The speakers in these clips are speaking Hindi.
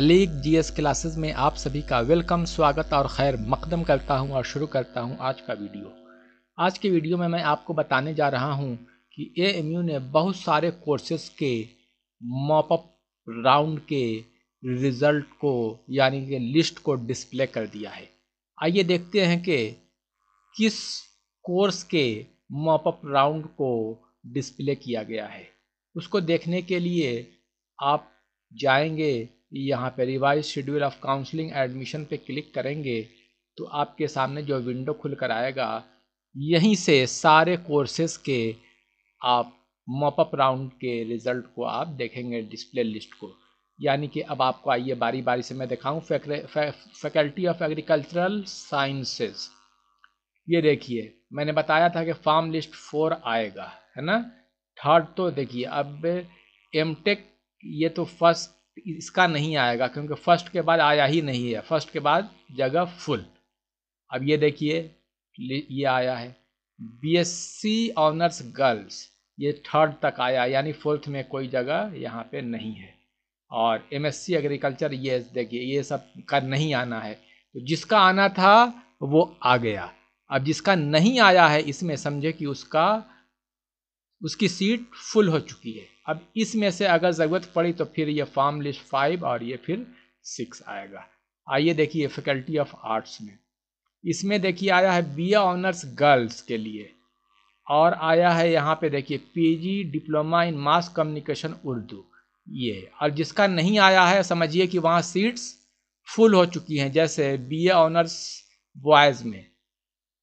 लीग जीएस क्लासेस में आप सभी का वेलकम स्वागत और खैर मकदम करता हूं और शुरू करता हूं आज का वीडियो आज के वीडियो में मैं आपको बताने जा रहा हूं कि ए ने बहुत सारे कोर्सेज के मॉपअप राउंड के रिजल्ट को यानी कि लिस्ट को डिस्प्ले कर दिया है आइए देखते हैं कि किस कोर्स के मॉपअप राउंड को डिस्प्ले किया गया है उसको देखने के लिए आप जाएंगे यहाँ पे revise schedule of counselling admission पे क्लिक करेंगे तो आपके सामने जो विंडो खुल कर आएगा यहीं से सारे कोर्सेज के आप मॉपअप राउंड के रिज़ल्ट को आप देखेंगे डिस्प्ले लिस्ट को यानी कि अब आपको आइए बारी बारी से मैं दिखाऊँ फैकल्टी ऑफ एग्रीकल्चरल साइंसेस ये देखिए मैंने बताया था कि फार्म लिस्ट फोर आएगा है ना थर्ड तो देखिए अब एम टेक ये तो फर्स्ट इसका नहीं आएगा क्योंकि फर्स्ट के बाद आया ही नहीं है फर्स्ट के बाद जगह फुल अब ये देखिए ये आया है बीएससी ऑनर्स गर्ल्स ये थर्ड तक आया यानी फोर्थ में कोई जगह यहाँ पे नहीं है और एमएससी एग्रीकल्चर ये देखिए ये सब का नहीं आना है तो जिसका आना था वो आ गया अब जिसका नहीं आया है इसमें समझे कि उसका उसकी सीट फुल हो चुकी है अब इसमें से अगर ज़रूरत पड़ी तो फिर ये फॉर्म लिस्ट फाइव और ये फिर सिक्स आएगा आइए देखिए फैकल्टी ऑफ आर्ट्स में इसमें देखिए आया है बी ऑनर्स गर्ल्स के लिए और आया है यहाँ पे देखिए PG diploma in mass communication Urdu ये और जिसका नहीं आया है समझिए कि वहाँ सीट्स फुल हो चुकी हैं जैसे बीए ऑनर्स बॉयज़ में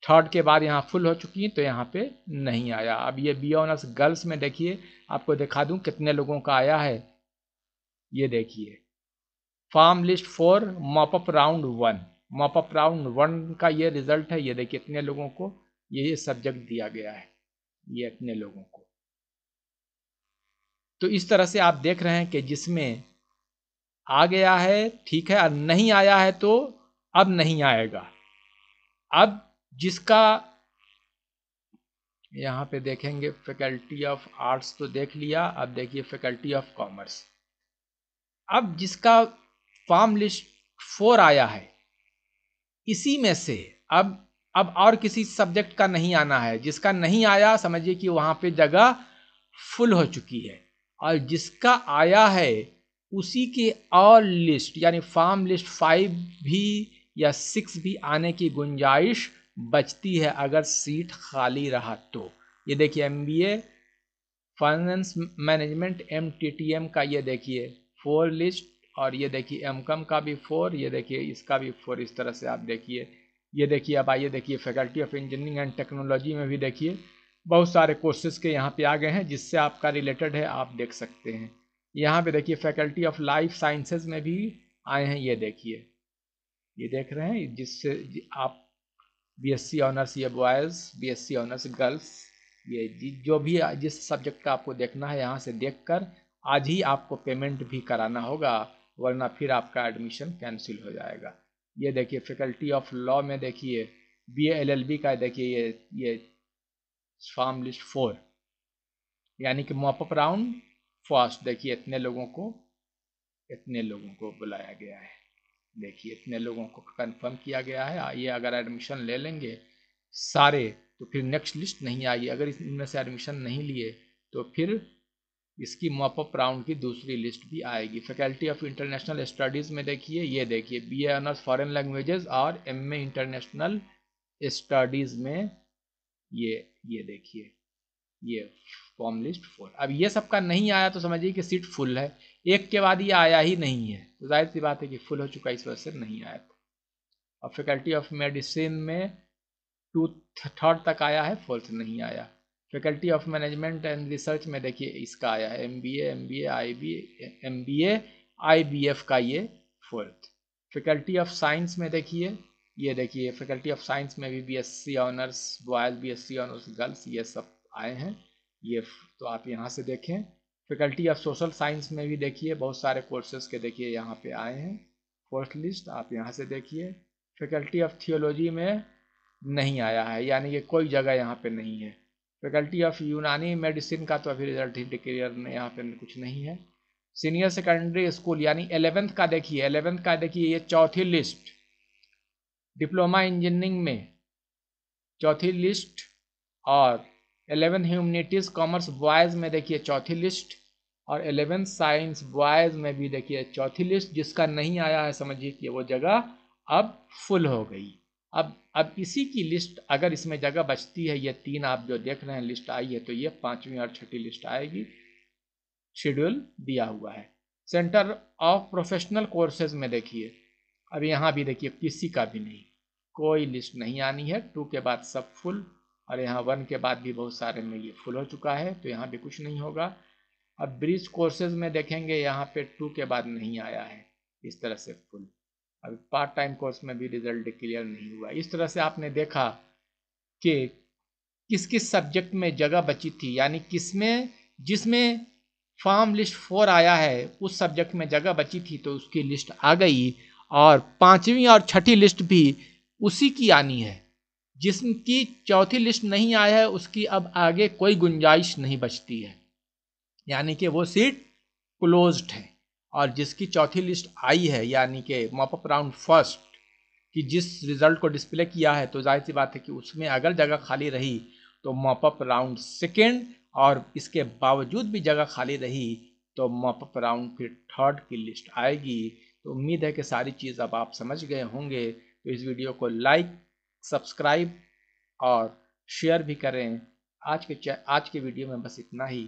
थर्ड के बाद यहाँ फुल हो चुकी हैं तो यहाँ पे नहीं आया अब ये बी ऑनर्स गर्ल्स में देखिए आपको दिखा दूँ कितने लोगों का आया है ये देखिए form list for mop up round one mop up round one का ये रिजल्ट है ये देखिए इतने लोगों को ये ये सब्जेक्ट दिया गया है ये इतने लोगों को तो इस तरह से आप देख रहे हैं कि जिसमें आ गया है ठीक है और नहीं आया है तो अब नहीं आएगा अब जिसका यहाँ पे देखेंगे फैकल्टी ऑफ आर्ट्स तो देख लिया अब देखिए फैकल्टी ऑफ कॉमर्स अब जिसका फॉर्म लिस्ट फोर आया है इसी में से अब अब और किसी सब्जेक्ट का नहीं आना है जिसका नहीं आया समझिए कि वहाँ पे जगह फुल हो चुकी है और जिसका आया है उसी के और लिस्ट यानी फॉर्म लिस्ट फाइव भी या सिक्स भी आने की गुंजाइश बचती है अगर सीट खाली रहा तो ये देखिए M B A finance management M T T M का ये देखिए फोर लिस्ट और ये देखिए एम कम का भी फोर ये देखिए इसका भी फोर इस तरह से आप देखिए ये देखिए अब आइए देखिए faculty of engineering and technology में भी देखिए बहुत सारे कोर्सेज के यहाँ पे आ गए हैं जिससे आपका रिलेटेड है आप देख सकते हैं यहाँ पे देखिए फैकल्टी ऑफ लाइफ साइंसेज में भी आए हैं ये देखिए ये देख रहे हैं जिससे आप बीएससी ऑनर्स ये बॉयज़ बीएससी ऑनर्स गर्ल्स ये जो भी जिस सब्जेक्ट का आपको देखना है यहाँ से देख कर आज ही आपको पेमेंट भी कराना होगा वरना फिर आपका एडमिशन कैंसिल हो जाएगा ये देखिए फैकल्टी ऑफ लॉ में देखिए बी एल एल बी का देखिए ये ये फॉर्म लिस्ट फोर यानी कि मॉपअप राउंड फर्स्ट देखिए इतने लोगों को इतने लोगों को बुलाया गया है देखिए इतने लोगों को कंफर्म किया गया है ये अगर एडमिशन ले लेंगे सारे तो फिर नेक्स्ट लिस्ट नहीं आई अगर इनमें से एडमिशन नहीं लिए तो फिर इसकी मॉपअप राउंड की दूसरी लिस्ट भी आएगी फैकल्टी ऑफ इंटरनेशनल स्टडीज़ में देखिए ये देखिए बी एनर्स फॉरन लैंग्वेजेज और एम ए इंटरनेशनल स्टडीज़ में ये ये देखिए ये फॉर्म लिस्ट फोर अब ये सबका नहीं आया तो समझिए कि सीट फुल है एक के बाद ये आया ही नहीं है तो जाहिर सी बात है कि फुल हो चुका इस वजह से नहीं आया था और फैकल्टी ऑफ मेडिसिन में टू थर्ड तक आया है फोर्थ नहीं आया faculty of management and research में देखिए इसका आया है M B A M B A I B M B A I B F का ये फोर्थ फैकल्टी ऑफ साइंस में देखिए ये देखिए फैकल्टी ऑफ साइंस में भी B S C honours boys B S C honours girls ये सब आए हैं ये तो आप यहाँ से देखें फैकल्टी ऑफ सोशल साइंस में भी देखिए बहुत सारे कोर्सेज के देखिए यहाँ पे आए हैं कोर्स लिस्ट आप यहाँ से देखिए फैकल्टी ऑफ थियोलॉजी में नहीं आया है यानी कि कोई जगह यहाँ पे नहीं है फैकल्टी ऑफ यूनानी मेडिसिन का तो अभी रिजल्ट ही डिक्लेयर यहाँ पे कुछ नहीं है सीनियर सेकेंडरी स्कूल यानी एलेवेंथ का देखिए एलेवेंथ का देखिए ये चौथी लिस्ट डिप्लोमा इंजीनियरिंग में चौथी लिस्ट और एलेवन ह्यूमनिटीज़ कॉमर्स बॉयज़ में देखिए चौथी लिस्ट और एलेवेंथ साइंस बॉयज़ में भी देखिए चौथी लिस्ट जिसका नहीं आया है समझिए कि वो जगह अब फुल हो गई अब अब इसी की लिस्ट अगर इसमें जगह बचती है ये तीन आप जो देख रहे हैं लिस्ट आई है तो ये पाँचवीं और छठी लिस्ट आएगी शेड्यूल दिया हुआ है सेंटर ऑफ प्रोफेशनल कोर्सेज में देखिए अब यहाँ भी देखिए किसी का भी नहीं कोई लिस्ट नहीं आनी है टू के बाद सब फुल और यहाँ वन के बाद भी बहुत सारे में ये फुल हो चुका है तो यहाँ भी कुछ नहीं होगा अब ब्रिज कोर्सेज में देखेंगे यहाँ पे टू के बाद नहीं आया है इस तरह से फुल अभी पार्ट टाइम कोर्स में भी रिजल्ट क्लियर नहीं हुआ इस तरह से आपने देखा कि किस किस सब्जेक्ट में जगह बची थी यानी किस में जिसमें फॉर्म लिस्ट फोर आया है उस सब्जेक्ट में जगह बची थी तो उसकी लिस्ट आ गई और पांचवी और छठी लिस्ट भी उसी की आनी है जिसकी चौथी लिस्ट नहीं आया है उसकी अब आगे कोई गुंजाइश नहीं बचती है यानी कि वो सीट क्लोज है और जिसकी चौथी लिस्ट आई है यानी कि मॉपअप राउंड फर्स्ट कि जिस रिजल्ट को डिस्प्ले किया है तो जाहिर सी बात है कि उसमें अगर जगह खाली रही तो मॉपअप राउंड सेकेंड और इसके बावजूद भी जगह खाली रही तो मॉपअप राउंड फिर थर्ड की लिस्ट आएगी तो उम्मीद है कि सारी चीज़ अब आप समझ गए होंगे तो इस वीडियो को लाइक सब्सक्राइब और शेयर भी करें आज के आज के वीडियो में बस इतना ही